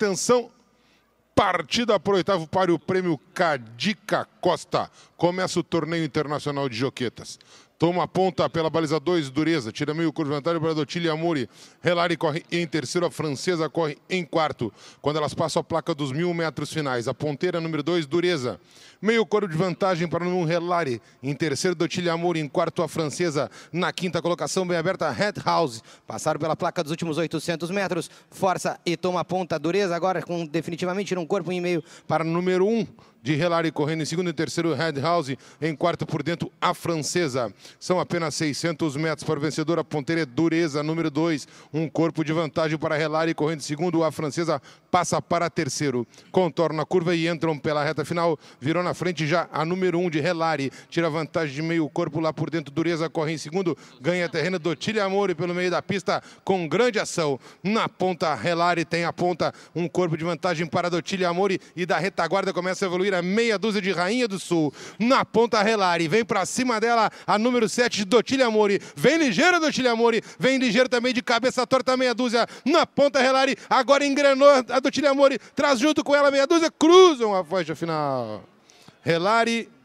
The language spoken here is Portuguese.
Atenção, partida para o oitavo páreo, o prêmio Cadica Costa. Começa o torneio internacional de joquetas. Toma a ponta pela baliza 2, Dureza. Tira meio curva vantagem para Dotilha Amuri. Relari corre em terceiro, a francesa corre em quarto. Quando elas passam a placa dos mil metros finais. A ponteira número 2, Dureza. Meio coro de vantagem para o Relari. Em terceiro, Dotilha Amuri. Em quarto, a francesa. Na quinta colocação, bem aberta, Red House. Passaram pela placa dos últimos 800 metros. Força e toma a ponta, Dureza. Agora com definitivamente um corpo e meio para o número 1. Um de Hillary correndo em segundo e terceiro Red House, em quarto por dentro a francesa. São apenas 600 metros para o vencedor, a ponteira é dureza, número 2, um corpo de vantagem para Hillary correndo em segundo, a francesa passa para terceiro. Contorna a curva e entram pela reta final, virou na frente já a número 1 um de Hillary, tira vantagem de meio corpo lá por dentro, dureza corre em segundo, ganha terreno do Amore pelo meio da pista com grande ação. Na ponta, Hillary tem a ponta, um corpo de vantagem para Dotilha Amore e da retaguarda começa a evoluir vira meia dúzia de Rainha do Sul. Na ponta, Relari. Vem para cima dela a número 7 de Dotilha Amore. Vem ligeira Dotilha Amore. Vem ligeira também de cabeça torta, meia dúzia. Na ponta, Relari. Agora engrenou a Dotilha Amore. Traz junto com ela meia dúzia. Cruzam a faixa final. Relari